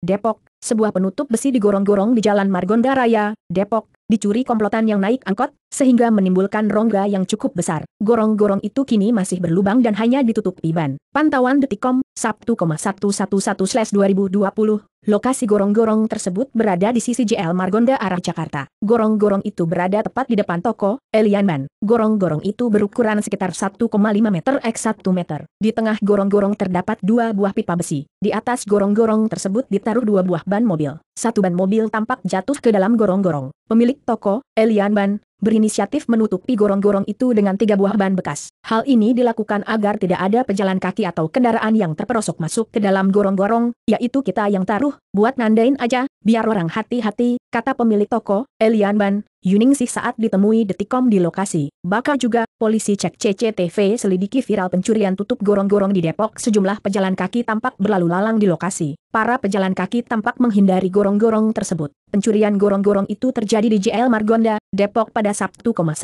Depok, sebuah penutup besi digorong-gorong di Jalan Margonda Raya, Depok, dicuri komplotan yang naik angkot, sehingga menimbulkan rongga yang cukup besar. Gorong-gorong itu kini masih berlubang dan hanya ditutup iban. Pantauan Detikom, Sabtu, 1111 2020, Lokasi gorong-gorong tersebut berada di sisi JL Margonda arah Jakarta. Gorong-gorong itu berada tepat di depan toko, Elianman. Gorong-gorong itu berukuran sekitar 1,5 meter x 1 meter. Di tengah gorong-gorong terdapat dua buah pipa besi. Di atas gorong-gorong tersebut ditaruh dua buah ban mobil. Satu ban mobil tampak jatuh ke dalam gorong-gorong. Pemilik toko, Elianman, berinisiatif menutupi gorong-gorong itu dengan tiga buah ban bekas. Hal ini dilakukan agar tidak ada pejalan kaki atau kendaraan yang terperosok masuk ke dalam gorong-gorong, yaitu kita yang taruh, buat nandain aja, biar orang hati-hati, kata pemilik toko, Elian Ban, Yuning sih saat ditemui detikom di lokasi. Bakal juga, polisi cek CCTV selidiki viral pencurian tutup gorong-gorong di Depok sejumlah pejalan kaki tampak berlalu lalang di lokasi. Para pejalan kaki tampak menghindari gorong-gorong tersebut. Pencurian gorong-gorong itu terjadi di JL Margonda, Depok pada Sabtu 11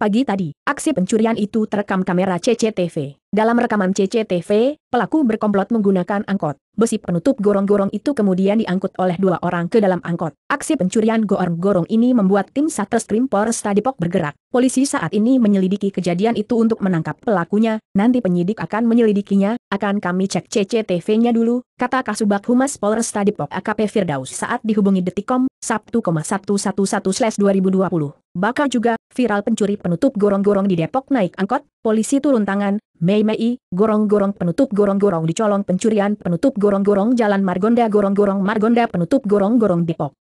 pagi tadi. Aksi pencurian itu terekam kamera CCTV. Dalam rekaman CCTV, pelaku berkomplot menggunakan angkot. Besi penutup gorong-gorong itu kemudian diangkut oleh dua orang ke dalam angkot. Aksi pencurian gorong-gorong ini membuat tim Satreskrim Polresta Depok bergerak. Polisi saat ini menyelidiki kejadian itu untuk menangkap pelakunya, nanti penyidik akan menyelidikinya, akan kami cek CCTV-nya dulu, kata Kasubag Humas Polresta Depok AKP Firdaus saat dihubungi hubungi detikcom Sabtu, 1111 2020 Bakal juga, viral pencuri penutup gorong-gorong di Depok naik angkot, polisi turun tangan, Mei Mei, gorong-gorong penutup gorong-gorong dicolong pencurian penutup gorong-gorong Jalan Margonda gorong-gorong Margonda penutup gorong-gorong Depok.